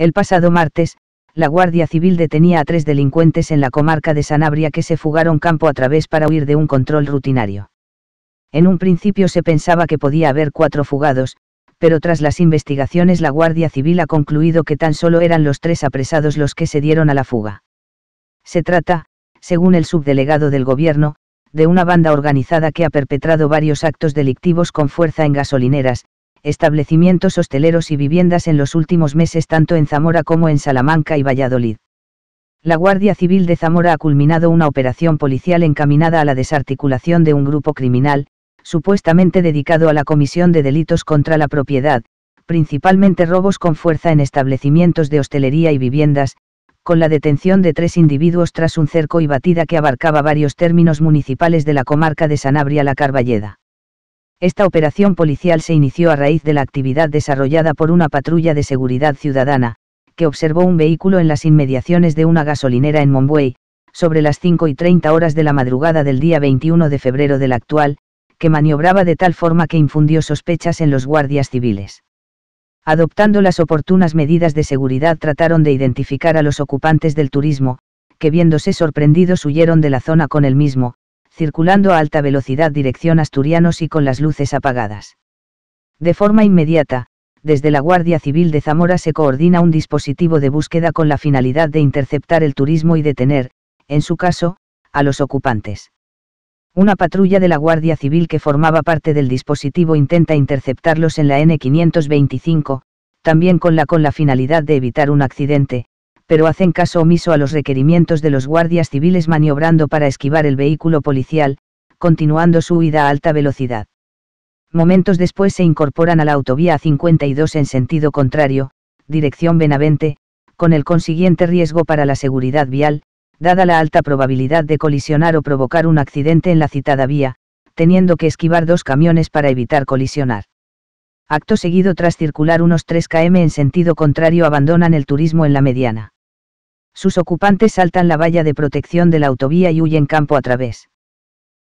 El pasado martes, la Guardia Civil detenía a tres delincuentes en la comarca de Sanabria que se fugaron campo a través para huir de un control rutinario. En un principio se pensaba que podía haber cuatro fugados, pero tras las investigaciones la Guardia Civil ha concluido que tan solo eran los tres apresados los que se dieron a la fuga. Se trata, según el subdelegado del Gobierno, de una banda organizada que ha perpetrado varios actos delictivos con fuerza en gasolineras, establecimientos hosteleros y viviendas en los últimos meses tanto en Zamora como en Salamanca y Valladolid. La Guardia Civil de Zamora ha culminado una operación policial encaminada a la desarticulación de un grupo criminal, supuestamente dedicado a la comisión de delitos contra la propiedad, principalmente robos con fuerza en establecimientos de hostelería y viviendas, con la detención de tres individuos tras un cerco y batida que abarcaba varios términos municipales de la comarca de Sanabria la Carballeda. Esta operación policial se inició a raíz de la actividad desarrollada por una patrulla de seguridad ciudadana, que observó un vehículo en las inmediaciones de una gasolinera en Monbuey, sobre las 5 y 30 horas de la madrugada del día 21 de febrero del actual, que maniobraba de tal forma que infundió sospechas en los guardias civiles. Adoptando las oportunas medidas de seguridad trataron de identificar a los ocupantes del turismo, que viéndose sorprendidos huyeron de la zona con el mismo, circulando a alta velocidad dirección Asturianos y con las luces apagadas. De forma inmediata, desde la Guardia Civil de Zamora se coordina un dispositivo de búsqueda con la finalidad de interceptar el turismo y detener, en su caso, a los ocupantes. Una patrulla de la Guardia Civil que formaba parte del dispositivo intenta interceptarlos en la N525, también con la con la finalidad de evitar un accidente, pero hacen caso omiso a los requerimientos de los guardias civiles maniobrando para esquivar el vehículo policial, continuando su huida a alta velocidad. Momentos después se incorporan a la autovía 52 en sentido contrario, dirección Benavente, con el consiguiente riesgo para la seguridad vial, dada la alta probabilidad de colisionar o provocar un accidente en la citada vía, teniendo que esquivar dos camiones para evitar colisionar. Acto seguido tras circular unos 3 km en sentido contrario abandonan el turismo en la mediana sus ocupantes saltan la valla de protección de la autovía y huyen campo a través.